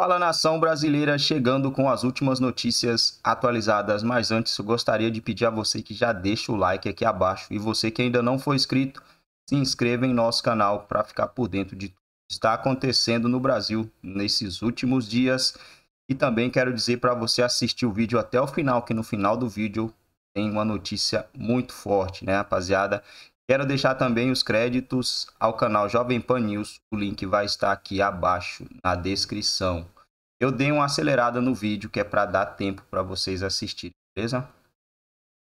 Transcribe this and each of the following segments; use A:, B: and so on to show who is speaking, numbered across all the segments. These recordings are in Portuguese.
A: Fala nação brasileira, chegando com as últimas notícias atualizadas. Mas antes, eu gostaria de pedir a você que já deixa o like aqui abaixo e você que ainda não foi inscrito, se inscreva em nosso canal para ficar por dentro de tudo que está acontecendo no Brasil nesses últimos dias. E também quero dizer para você assistir o vídeo até o final, que no final do vídeo tem uma notícia muito forte, né, rapaziada? Quero deixar também os créditos ao canal Jovem Pan News, o link vai estar aqui abaixo na descrição. Eu dei uma acelerada no vídeo que é para dar tempo para vocês assistirem, beleza?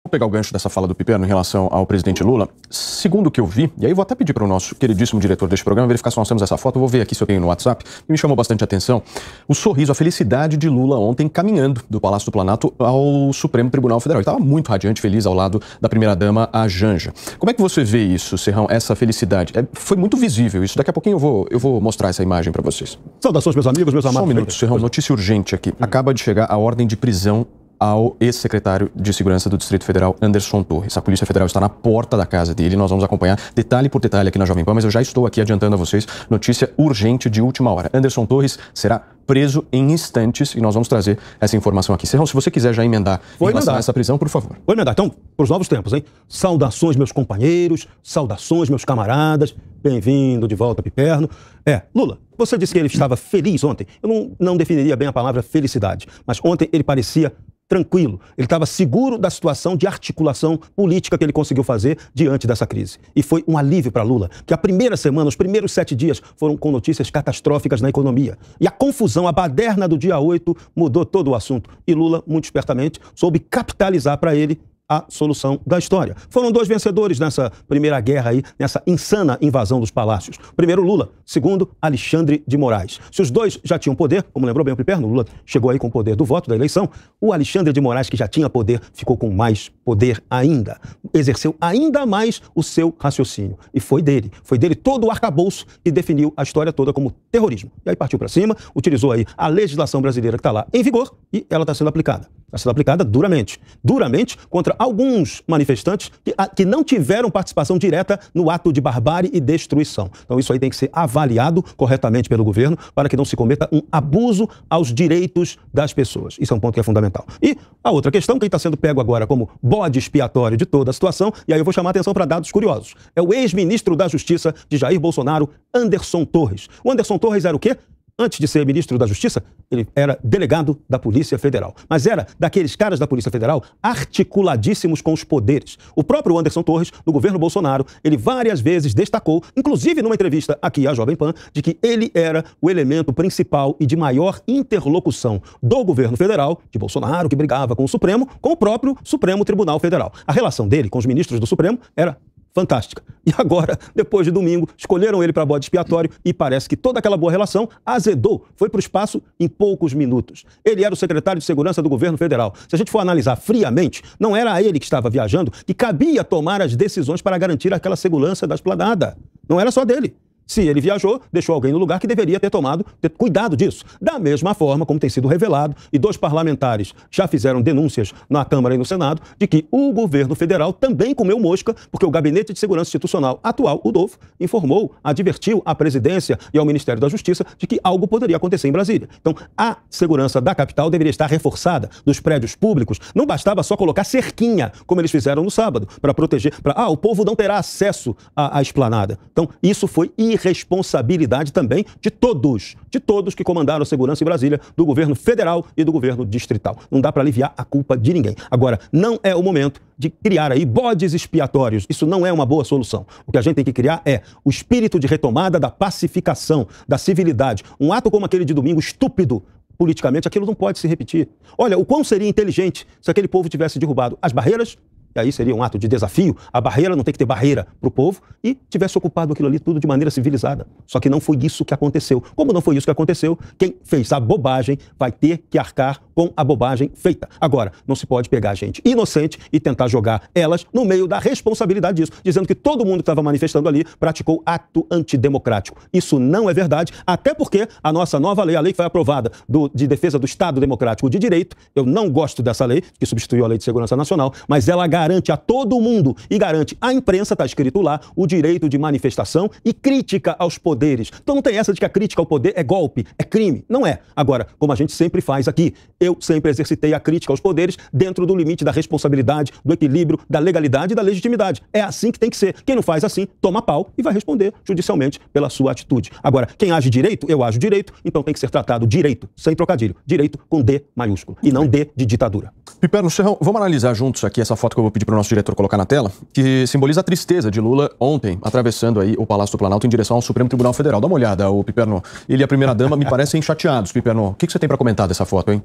B: Vou pegar o gancho dessa fala do Piperno em relação ao presidente Lula. Segundo o que eu vi, e aí vou até pedir para o nosso queridíssimo diretor deste programa verificar se nós temos essa foto, vou ver aqui se eu tenho no WhatsApp, e me chamou bastante atenção, o sorriso, a felicidade de Lula ontem caminhando do Palácio do Planalto ao Supremo Tribunal Federal. Ele estava muito radiante, feliz ao lado da primeira-dama, a Janja. Como é que você vê isso, Serrão, essa felicidade? É, foi muito visível isso. Daqui a pouquinho eu vou, eu vou mostrar essa imagem para vocês. Saudações, meus amigos, meus amados. Só um minuto, Serrão, é. notícia urgente aqui. Acaba de chegar a ordem de prisão ao ex-secretário de Segurança do Distrito Federal, Anderson Torres. A Polícia Federal está na porta da casa dele. Nós vamos acompanhar detalhe por detalhe aqui na Jovem Pan, mas eu já estou aqui adiantando a vocês notícia urgente de última hora. Anderson Torres será preso em instantes e nós vamos trazer essa informação aqui. Serrão, se você quiser já emendar Vou em essa prisão, por favor. Vou emendar. Então, para os novos tempos, hein? Saudações, meus companheiros, saudações, meus camaradas.
C: Bem-vindo de volta, Piperno. É, Lula, você disse que ele estava feliz ontem. Eu não, não definiria bem a palavra felicidade, mas ontem ele parecia tranquilo, ele estava seguro da situação de articulação política que ele conseguiu fazer diante dessa crise. E foi um alívio para Lula, que a primeira semana, os primeiros sete dias, foram com notícias catastróficas na economia. E a confusão, a baderna do dia 8 mudou todo o assunto. E Lula, muito espertamente, soube capitalizar para ele a solução da história. Foram dois vencedores nessa primeira guerra aí, nessa insana invasão dos palácios. Primeiro Lula, segundo Alexandre de Moraes. Se os dois já tinham poder, como lembrou bem o Piperno, Lula chegou aí com o poder do voto da eleição, o Alexandre de Moraes, que já tinha poder, ficou com mais poder ainda. Exerceu ainda mais o seu raciocínio. E foi dele. Foi dele todo o arcabouço que definiu a história toda como terrorismo. E aí partiu para cima, utilizou aí a legislação brasileira que está lá em vigor e ela está sendo aplicada. Está sendo aplicada duramente. Duramente contra alguns manifestantes que, a, que não tiveram participação direta no ato de barbárie e destruição. Então, isso aí tem que ser avaliado corretamente pelo governo para que não se cometa um abuso aos direitos das pessoas. Isso é um ponto que é fundamental. E a outra questão, quem está sendo pego agora como bode expiatório de toda a situação, e aí eu vou chamar a atenção para dados curiosos, é o ex-ministro da Justiça de Jair Bolsonaro, Anderson Torres. O Anderson Torres era o quê? Antes de ser ministro da Justiça, ele era delegado da Polícia Federal. Mas era daqueles caras da Polícia Federal articuladíssimos com os poderes. O próprio Anderson Torres, no governo Bolsonaro, ele várias vezes destacou, inclusive numa entrevista aqui à Jovem Pan, de que ele era o elemento principal e de maior interlocução do governo federal, de Bolsonaro, que brigava com o Supremo, com o próprio Supremo Tribunal Federal. A relação dele com os ministros do Supremo era fantástica. E agora, depois de domingo, escolheram ele para bode expiatório e parece que toda aquela boa relação azedou, foi para o espaço em poucos minutos. Ele era o secretário de Segurança do governo federal. Se a gente for analisar friamente, não era ele que estava viajando que cabia tomar as decisões para garantir aquela segurança da esplanada. Não era só dele. Se ele viajou, deixou alguém no lugar que deveria ter tomado, ter cuidado disso. Da mesma forma como tem sido revelado, e dois parlamentares já fizeram denúncias na Câmara e no Senado, de que o governo federal também comeu mosca, porque o Gabinete de Segurança Institucional atual, o dovo, informou, advertiu à presidência e ao Ministério da Justiça de que algo poderia acontecer em Brasília. Então, a segurança da capital deveria estar reforçada nos prédios públicos. Não bastava só colocar cerquinha, como eles fizeram no sábado, para proteger, para, ah, o povo não terá acesso à, à esplanada. Então, isso foi irresponsabilidade também de todos, de todos que comandaram a segurança em Brasília, do governo federal e do governo distrital. Não dá para aliviar a culpa de ninguém. Agora, não é o momento de criar aí bodes expiatórios. Isso não é uma boa solução. O que a gente tem que criar é o espírito de retomada da pacificação, da civilidade. Um ato como aquele de domingo estúpido politicamente, aquilo não pode se repetir. Olha, o quão seria inteligente se aquele povo tivesse derrubado as barreiras e aí seria um ato de desafio, a barreira não tem que ter barreira para o povo, e tivesse ocupado aquilo ali tudo de maneira civilizada. Só que não foi isso que aconteceu. Como não foi isso que aconteceu, quem fez a bobagem vai ter que arcar com a bobagem feita. Agora, não se pode pegar gente inocente e tentar jogar elas no meio da responsabilidade disso, dizendo que todo mundo que estava manifestando ali praticou ato antidemocrático. Isso não é verdade, até porque a nossa nova lei, a lei que foi aprovada do, de defesa do Estado Democrático de Direito, eu não gosto dessa lei, que substituiu a Lei de Segurança Nacional, mas ela garante garante a todo mundo e garante à imprensa, está escrito lá, o direito de manifestação e crítica aos poderes. Então não tem essa de que a crítica ao poder é golpe, é crime. Não é. Agora, como a gente sempre faz aqui, eu sempre exercitei a crítica aos poderes dentro do limite da responsabilidade, do equilíbrio, da legalidade e da legitimidade. É assim que tem que ser. Quem não faz assim, toma pau e vai responder judicialmente pela sua atitude. Agora, quem age direito, eu ajo direito, então tem que ser tratado direito,
B: sem trocadilho. Direito com D maiúsculo e não D de ditadura. Piperno Serrão, vamos analisar juntos aqui essa foto que eu vou pedir para o nosso diretor colocar na tela, que simboliza a tristeza de Lula ontem, atravessando aí o Palácio do Planalto em direção ao Supremo Tribunal Federal. Dá uma olhada, o Piperno. Ele e a primeira-dama me parecem chateados, Piperno. O que, que você tem para comentar dessa foto, hein?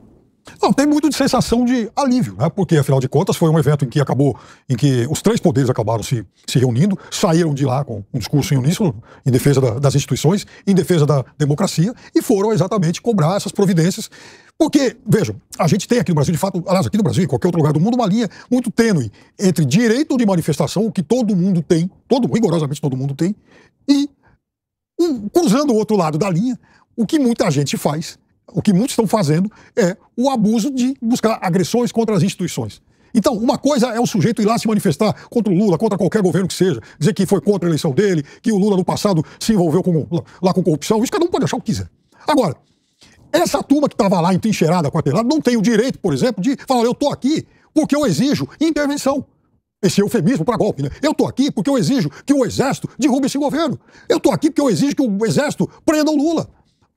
D: Não, tem muito de sensação de alívio, né? porque afinal de contas foi um evento em que acabou, em que os três poderes acabaram se, se reunindo, saíram de lá com um discurso em uníssono, em defesa da, das instituições, em defesa da democracia, e foram exatamente cobrar essas providências. Porque, vejam, a gente tem aqui no Brasil, de fato, aliás, aqui no Brasil, em qualquer outro lugar do mundo, uma linha muito tênue entre direito de manifestação, o que todo mundo tem, todo, rigorosamente todo mundo tem, e um, cruzando o outro lado da linha, o que muita gente faz, o que muitos estão fazendo é o abuso de buscar agressões contra as instituições. Então, uma coisa é o sujeito ir lá se manifestar contra o Lula, contra qualquer governo que seja, dizer que foi contra a eleição dele, que o Lula no passado se envolveu com, lá com corrupção, isso cada um pode achar o que quiser. Agora, essa turma que estava lá entrincheirada, quartelada, não tem o direito, por exemplo, de falar, eu estou aqui porque eu exijo intervenção. Esse eufemismo para golpe, né? Eu estou aqui porque eu exijo que o Exército derrube esse governo. Eu estou aqui porque eu exijo que o Exército prenda o Lula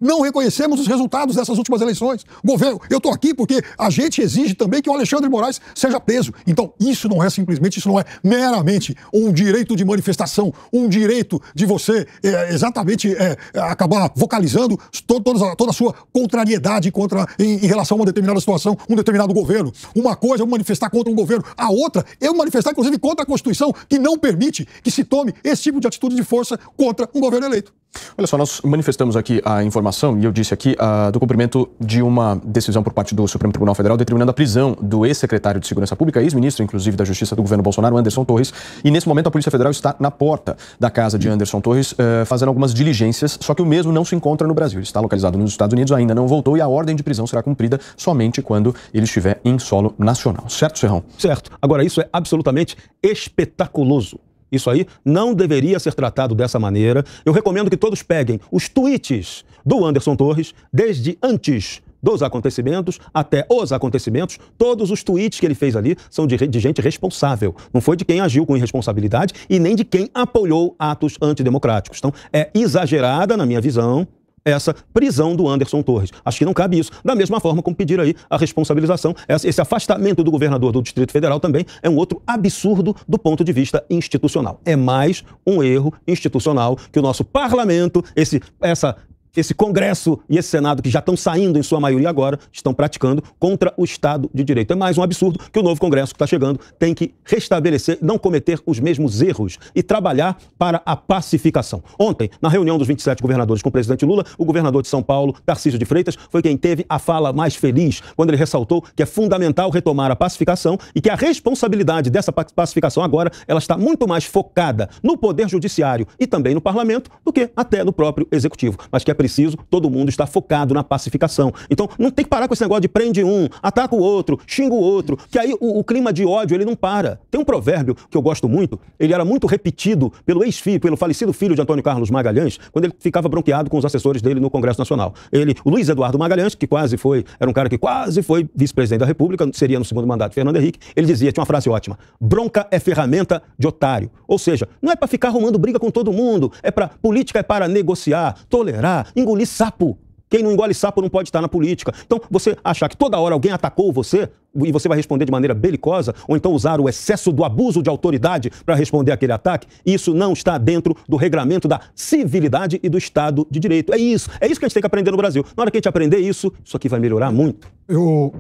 D: não reconhecemos os resultados dessas últimas eleições. Governo, eu estou aqui porque a gente exige também que o Alexandre Moraes seja preso. Então, isso não é simplesmente, isso não é meramente um direito de manifestação, um direito de você é, exatamente é, acabar vocalizando toda, toda a sua contrariedade contra, em, em, relação a uma determinada situação, um determinado governo. Uma coisa é manifestar contra um governo, a outra é manifestar, inclusive, contra a Constituição, que não permite que se tome esse tipo de atitude de força contra um governo eleito.
B: Olha só, nós manifestamos aqui a informação, e eu disse aqui, uh, do cumprimento de uma decisão por parte do Supremo Tribunal Federal determinando a prisão do ex-secretário de Segurança Pública, ex-ministro, inclusive, da Justiça do governo Bolsonaro, Anderson Torres. E nesse momento a Polícia Federal está na porta da casa de Anderson Torres, uh, fazendo algumas diligências, só que o mesmo não se encontra no Brasil. Ele está localizado nos Estados Unidos, ainda não voltou, e a ordem de prisão será cumprida somente quando ele estiver em solo nacional. Certo, Serrão? Certo. Agora, isso é absolutamente espetaculoso. Isso aí não deveria ser tratado dessa
C: maneira. Eu recomendo que todos peguem os tweets do Anderson Torres desde antes dos acontecimentos até os acontecimentos, todos os tweets que ele fez ali são de, de, gente responsável. Não foi de quem agiu com irresponsabilidade e nem de quem apoiou atos antidemocráticos. Então, é exagerada, na minha visão, essa prisão do Anderson Torres. Acho que não cabe isso. Da mesma forma como pedir aí a responsabilização, esse afastamento do governador do Distrito Federal também é um outro absurdo do ponto de vista institucional. É mais um erro institucional que o nosso parlamento, esse, essa esse Congresso e esse Senado, que já estão saindo em sua maioria agora, estão praticando contra o Estado de Direito. É mais um absurdo que o novo Congresso que está chegando tem que restabelecer, não cometer os mesmos erros e trabalhar para a pacificação. Ontem, na reunião dos 27 governadores com o presidente Lula, o governador de São Paulo, Tarcísio de Freitas, foi quem teve a fala mais feliz, quando ele ressaltou que é fundamental retomar a pacificação e que a responsabilidade dessa pacificação agora ela está muito mais focada no Poder Judiciário e também no Parlamento do que até no próprio Executivo, mas que é preciso, todo mundo está focado na pacificação. Então, não tem que parar com esse negócio de prende um, ataca o outro, xinga o outro, que aí o, o clima de ódio ele não para. Tem um provérbio que eu gosto muito, ele era muito repetido pelo ex-filho, pelo falecido filho de Antônio Carlos Magalhães, quando ele ficava bronqueado com os assessores dele no Congresso Nacional. Ele, o Luiz Eduardo Magalhães, que quase foi, era um cara que quase foi vice-presidente da República, seria no segundo mandato de Fernando Henrique, ele dizia, tinha uma frase ótima: bronca é ferramenta de otário. Ou seja, não é para ficar arrumando briga com todo mundo, é para política é para negociar, tolerar, Engolir sapo. Quem não engole sapo não pode estar na política. Então, você achar que toda hora alguém atacou você e você vai responder de maneira belicosa, ou então usar o excesso do abuso de autoridade para responder aquele ataque, isso não está dentro do regramento da civilidade e do Estado de Direito. É isso. É isso que a gente tem que aprender no Brasil. Na hora que a gente aprender isso, isso aqui vai melhorar muito.
D: Eu...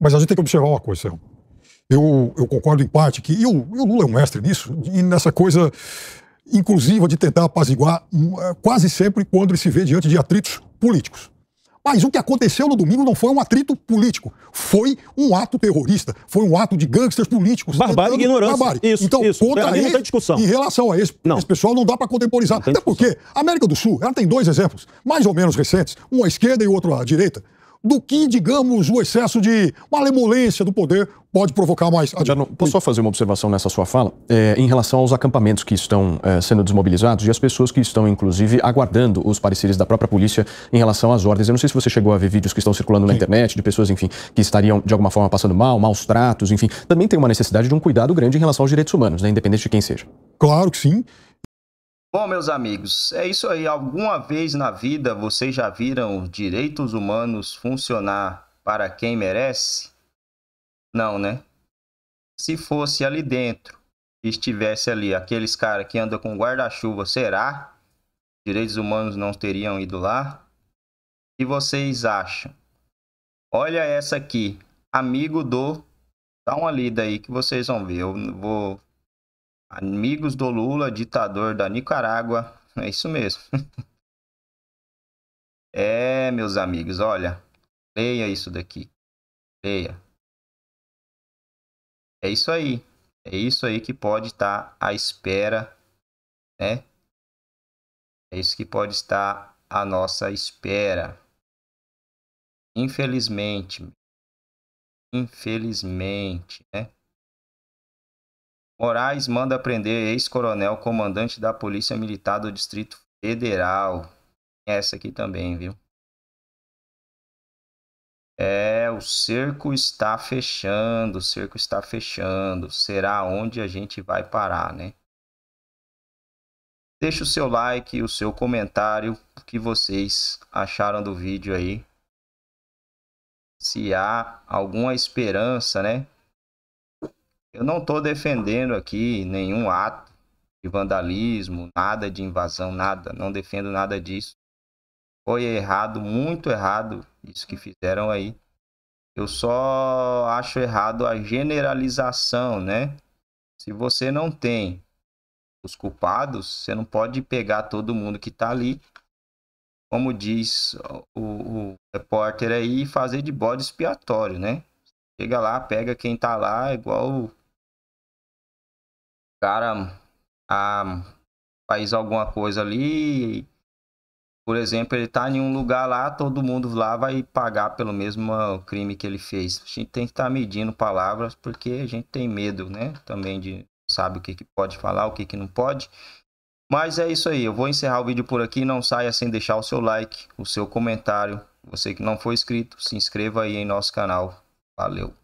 D: Mas a gente tem que observar uma coisa, Sérgio. Eu, eu, concordo em parte que. E o, Lula é um mestre nisso, e nessa coisa inclusive de tentar apaziguar hum, é, quase sempre quando ele se vê diante de atritos políticos. Mas o que aconteceu no domingo não foi um atrito político, foi um ato terrorista, foi um ato de gangsters políticos. Barbárie e ignorância. Barbárie. Isso, então, isso. Contra discussão. Em relação a esse, não. esse pessoal, não dá para contemporizar. Até porque a América do Sul ela tem dois exemplos, mais ou menos recentes, um à esquerda e outro à direita, do que, digamos, o excesso de malemolência do poder pode provocar mais. Jano,
B: posso só fazer uma observação nessa sua fala? É, em relação aos acampamentos que estão é, sendo desmobilizados e as pessoas que estão, inclusive, aguardando os pareceres da própria polícia em relação às ordens. Eu não sei se você chegou a ver vídeos que estão circulando Sim. na internet de pessoas, enfim, que estariam, de alguma forma, passando mal, maus tratos, enfim. Também tem uma necessidade de um cuidado grande em relação aos direitos humanos, né, independente de quem seja.
A: Claro que sim. Bom, meus amigos, é isso aí. Alguma vez na vida vocês já viram direitos humanos funcionar para quem merece? Não, né? Se fosse ali dentro, estivesse ali aqueles caras que andam com guarda-chuva, será? Direitos humanos não teriam ido lá? E vocês acham? Olha essa aqui, amigo do. Dá uma lida aí que vocês vão ver. Eu vou Amigos do Lula, ditador da Nicarágua. É isso mesmo. é, meus amigos, olha. Leia isso daqui. Leia. É isso aí. É isso aí que pode estar à espera, né? É isso que pode estar à nossa espera. Infelizmente. Infelizmente, né? Moraes manda prender ex-coronel comandante da Polícia Militar do Distrito Federal. Essa aqui também, viu? É, o cerco está fechando, o cerco está fechando. Será onde a gente vai parar, né? Deixa o seu like, o seu comentário, o que vocês acharam do vídeo aí. Se há alguma esperança, né? Eu não estou defendendo aqui nenhum ato de vandalismo, nada de invasão, nada. Não defendo nada disso. Foi errado, muito errado isso que fizeram aí. Eu só acho errado a generalização, né? Se você não tem os culpados, você não pode pegar todo mundo que está ali, como diz o, o repórter aí, fazer de bode expiatório, né? Chega lá, pega quem está lá, igual cara a, faz alguma coisa ali. Por exemplo, ele tá em um lugar lá, todo mundo lá vai pagar pelo mesmo crime que ele fez. A gente tem que estar tá medindo palavras porque a gente tem medo, né? Também de sabe o que, que pode falar, o que, que não pode. Mas é isso aí, eu vou encerrar o vídeo por aqui. Não saia sem deixar o seu like, o seu comentário. Você que não foi inscrito, se inscreva aí em nosso canal. Valeu!